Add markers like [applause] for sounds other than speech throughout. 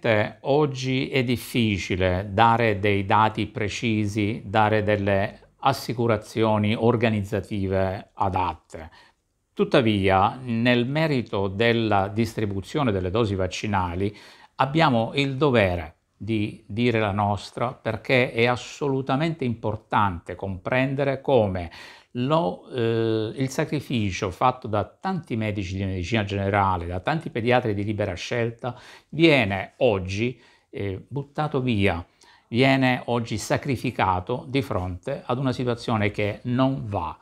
Ovviamente eh, oggi è difficile dare dei dati precisi, dare delle assicurazioni organizzative adatte. Tuttavia, nel merito della distribuzione delle dosi vaccinali, abbiamo il dovere di dire la nostra perché è assolutamente importante comprendere come lo, eh, il sacrificio fatto da tanti medici di medicina generale, da tanti pediatri di libera scelta, viene oggi eh, buttato via, viene oggi sacrificato di fronte ad una situazione che non va.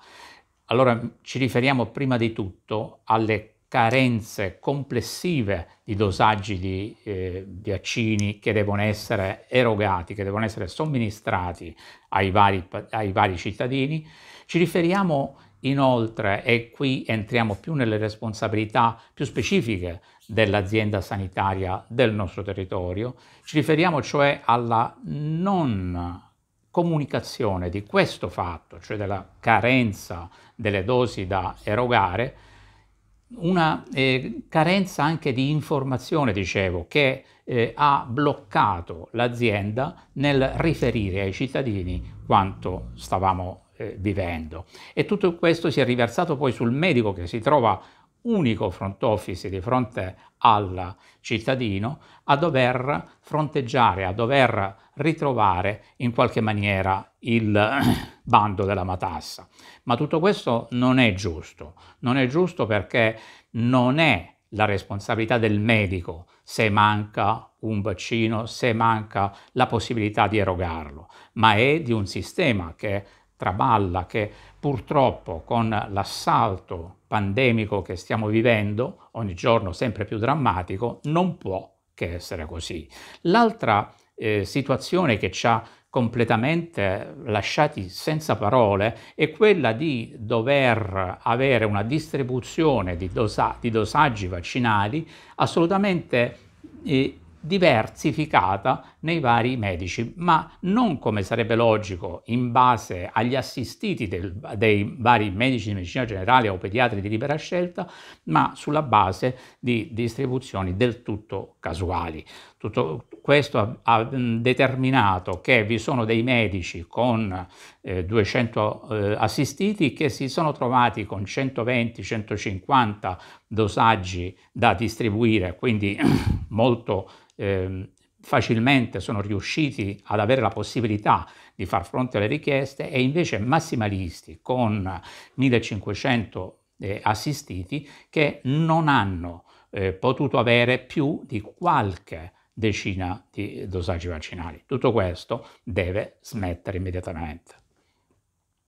Allora ci riferiamo prima di tutto alle carenze complessive di dosaggi di eh, vaccini che devono essere erogati, che devono essere somministrati ai vari, ai vari cittadini. Ci riferiamo Inoltre, e qui entriamo più nelle responsabilità più specifiche dell'azienda sanitaria del nostro territorio, ci riferiamo cioè alla non comunicazione di questo fatto, cioè della carenza delle dosi da erogare, una eh, carenza anche di informazione, dicevo, che eh, ha bloccato l'azienda nel riferire ai cittadini quanto stavamo eh, vivendo. E tutto questo si è riversato poi sul medico che si trova unico front office di fronte al cittadino a dover fronteggiare, a dover ritrovare in qualche maniera il [clears throat] bando della matassa. Ma tutto questo non è giusto, non è giusto perché non è la responsabilità del medico se manca un vaccino, se manca la possibilità di erogarlo, ma è di un sistema che traballa che purtroppo con l'assalto pandemico che stiamo vivendo, ogni giorno sempre più drammatico, non può che essere così. L'altra eh, situazione che ci ha completamente lasciati senza parole è quella di dover avere una distribuzione di, dosa- di dosaggi vaccinali assolutamente eh, diversificata nei vari medici, ma non come sarebbe logico in base agli assistiti del, dei vari medici di medicina generale o pediatri di libera scelta, ma sulla base di distribuzioni del tutto casuali. Tutto questo ha, ha determinato che vi sono dei medici con eh, 200 eh, assistiti che si sono trovati con 120-150 dosaggi da distribuire, quindi [clears throat] molto eh, facilmente sono riusciti ad avere la possibilità di far fronte alle richieste e invece massimalisti con 1500 eh, assistiti che non hanno eh, potuto avere più di qualche decina di dosaggi vaccinali. Tutto questo deve smettere immediatamente.